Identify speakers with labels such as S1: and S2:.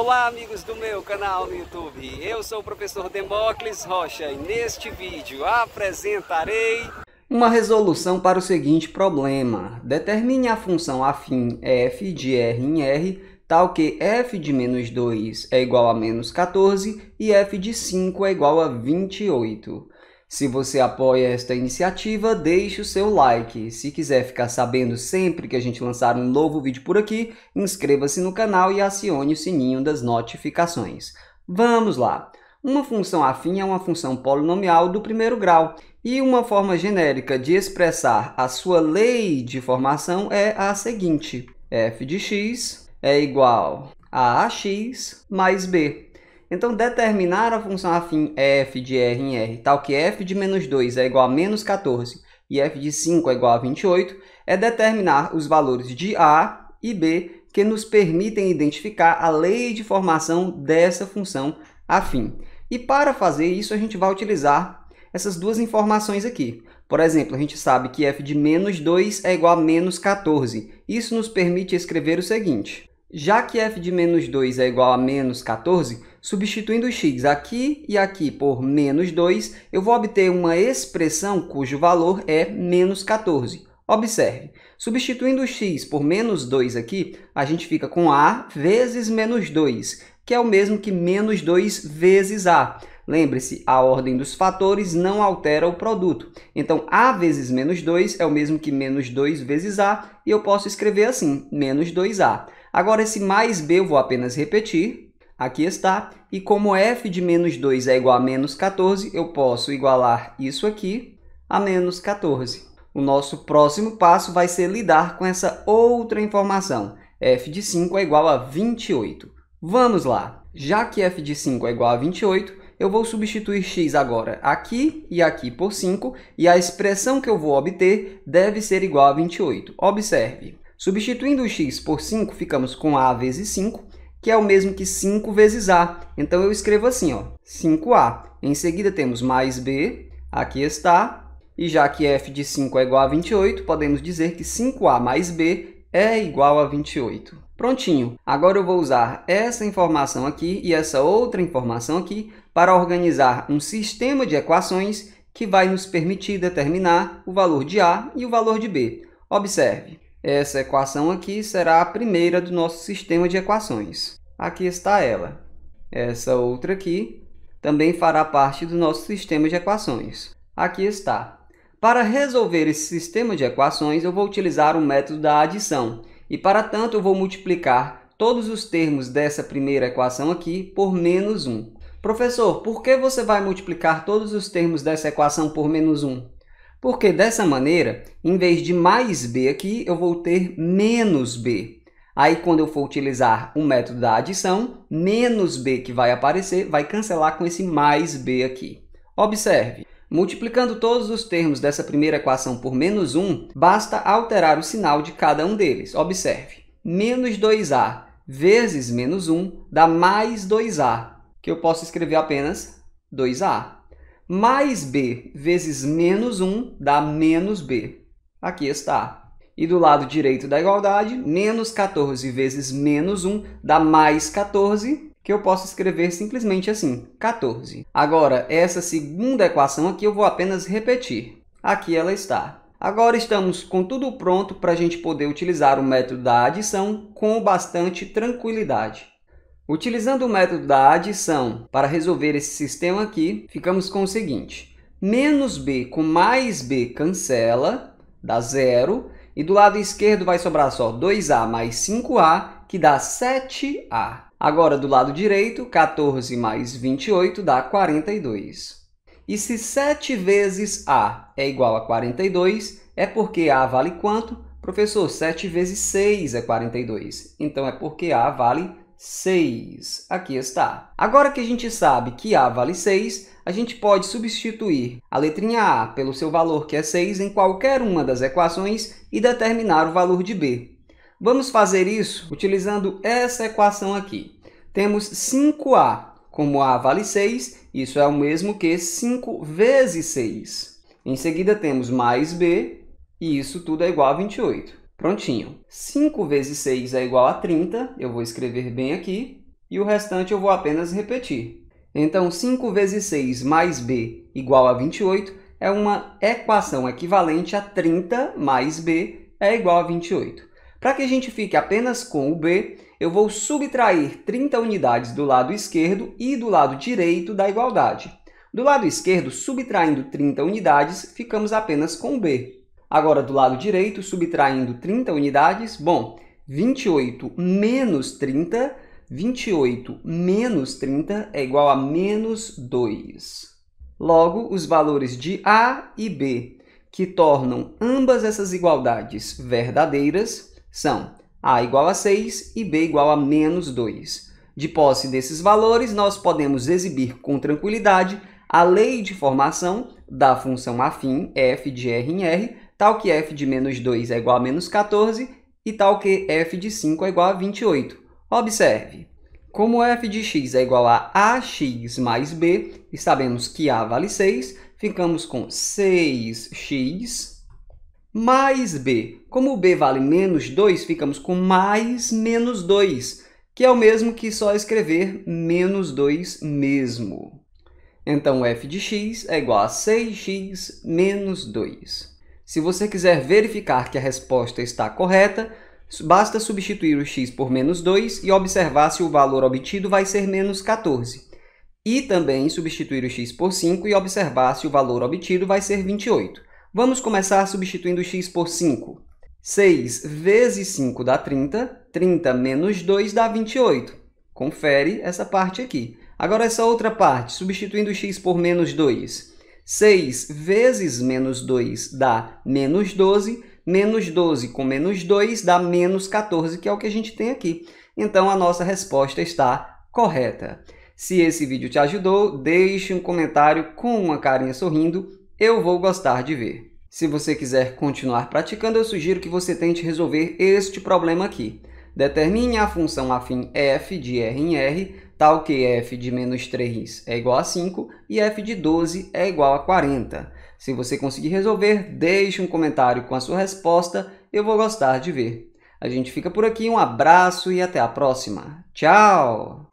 S1: Olá amigos do meu canal no YouTube, eu sou o professor Demócles Rocha e neste vídeo apresentarei uma resolução para o seguinte problema. Determine a função afim f de r em r tal que f de menos 2 é igual a menos 14 e f de 5 é igual a 28. Se você apoia esta iniciativa, deixe o seu like. Se quiser ficar sabendo sempre que a gente lançar um novo vídeo por aqui, inscreva-se no canal e acione o sininho das notificações. Vamos lá! Uma função afim é uma função polinomial do primeiro grau e uma forma genérica de expressar a sua lei de formação é a seguinte. f de x é igual a ax mais b. Então, determinar a função afim f de r em r, tal que f de menos 2 é igual a menos 14 e f de 5 é igual a 28, é determinar os valores de a e b que nos permitem identificar a lei de formação dessa função afim. E para fazer isso, a gente vai utilizar essas duas informações aqui. Por exemplo, a gente sabe que f de menos 2 é igual a menos 14. Isso nos permite escrever o seguinte. Já que f de menos 2 é igual a menos 14, substituindo x aqui e aqui por menos 2, eu vou obter uma expressão cujo valor é menos 14. Observe, substituindo x por menos 2 aqui, a gente fica com a vezes menos 2, que é o mesmo que menos 2 vezes a. Lembre-se, a ordem dos fatores não altera o produto. Então, a vezes menos 2 é o mesmo que menos 2 vezes a, e eu posso escrever assim, menos 2a. Agora, esse mais b eu vou apenas repetir. Aqui está. E como f de menos 2 é igual a menos 14, eu posso igualar isso aqui a menos 14. O nosso próximo passo vai ser lidar com essa outra informação. f de 5 é igual a 28. Vamos lá! Já que f de 5 é igual a 28, eu vou substituir x agora aqui e aqui por 5, e a expressão que eu vou obter deve ser igual a 28. Observe, Substituindo o x por 5, ficamos com a vezes 5, que é o mesmo que 5 vezes a. Então, eu escrevo assim, ó, 5a. Em seguida, temos mais b, aqui está. E já que f de 5 é igual a 28, podemos dizer que 5a mais b é igual a 28. Prontinho! Agora eu vou usar essa informação aqui e essa outra informação aqui para organizar um sistema de equações que vai nos permitir determinar o valor de a e o valor de b. Observe, essa equação aqui será a primeira do nosso sistema de equações. Aqui está ela. Essa outra aqui também fará parte do nosso sistema de equações. Aqui está. Para resolver esse sistema de equações, eu vou utilizar o método da adição. E para tanto, eu vou multiplicar todos os termos dessa primeira equação aqui por menos 1. Professor, por que você vai multiplicar todos os termos dessa equação por menos 1? Porque dessa maneira, em vez de mais b aqui, eu vou ter menos b. Aí quando eu for utilizar o método da adição, menos b que vai aparecer vai cancelar com esse mais b aqui. Observe, multiplicando todos os termos dessa primeira equação por menos 1, basta alterar o sinal de cada um deles. Observe, menos 2a vezes menos 1 dá mais 2a, que eu posso escrever apenas 2a mais b vezes menos 1 dá menos b. Aqui está. E do lado direito da igualdade, menos 14 vezes menos 1 dá mais 14, que eu posso escrever simplesmente assim, 14. Agora, essa segunda equação aqui eu vou apenas repetir. Aqui ela está. Agora estamos com tudo pronto para a gente poder utilizar o método da adição com bastante tranquilidade. Utilizando o método da adição para resolver esse sistema aqui, ficamos com o seguinte. Menos b com mais b cancela, dá zero. E do lado esquerdo vai sobrar só 2a mais 5a, que dá 7a. Agora, do lado direito, 14 mais 28 dá 42. E se 7 vezes a é igual a 42, é porque a vale quanto? Professor, 7 vezes 6 é 42. Então, é porque a vale 6. Aqui está. Agora que a gente sabe que A vale 6, a gente pode substituir a letrinha A pelo seu valor, que é 6, em qualquer uma das equações e determinar o valor de B. Vamos fazer isso utilizando essa equação aqui. Temos 5A. Como A vale 6, isso é o mesmo que 5 vezes 6. Em seguida, temos mais B, e isso tudo é igual a 28. Prontinho. 5 vezes 6 é igual a 30, eu vou escrever bem aqui, e o restante eu vou apenas repetir. Então, 5 vezes 6 mais b igual a 28 é uma equação equivalente a 30 mais b é igual a 28. Para que a gente fique apenas com o b, eu vou subtrair 30 unidades do lado esquerdo e do lado direito da igualdade. Do lado esquerdo, subtraindo 30 unidades, ficamos apenas com b. Agora, do lado direito, subtraindo 30 unidades, bom, 28 menos 30, 28 menos 30 é igual a menos 2. Logo, os valores de A e B, que tornam ambas essas igualdades verdadeiras, são A igual a 6 e B igual a menos 2. De posse desses valores, nós podemos exibir com tranquilidade a lei de formação da função afim f de r em r, tal que f de menos 2 é igual a menos 14 e tal que f de 5 é igual a 28. Observe, como f de x é igual a ax mais b, e sabemos que a vale 6, ficamos com 6x mais b. Como b vale menos 2, ficamos com mais menos 2, que é o mesmo que só escrever menos 2 mesmo. Então f de x é igual a 6x menos 2. Se você quiser verificar que a resposta está correta, basta substituir o x por menos 2 e observar se o valor obtido vai ser menos 14. E também substituir o x por 5 e observar se o valor obtido vai ser 28. Vamos começar substituindo o x por 5. 6 vezes 5 dá 30, 30 menos 2 dá 28. Confere essa parte aqui. Agora essa outra parte, substituindo x por menos 2. 6 vezes menos 2 dá menos 12, menos 12 com menos 2 dá menos 14, que é o que a gente tem aqui. Então, a nossa resposta está correta. Se esse vídeo te ajudou, deixe um comentário com uma carinha sorrindo, eu vou gostar de ver. Se você quiser continuar praticando, eu sugiro que você tente resolver este problema aqui. Determine a função afim f de R em R tal tá que f de menos 3 é igual a 5 e f de 12 é igual a 40. Se você conseguir resolver, deixe um comentário com a sua resposta, eu vou gostar de ver. A gente fica por aqui, um abraço e até a próxima. Tchau!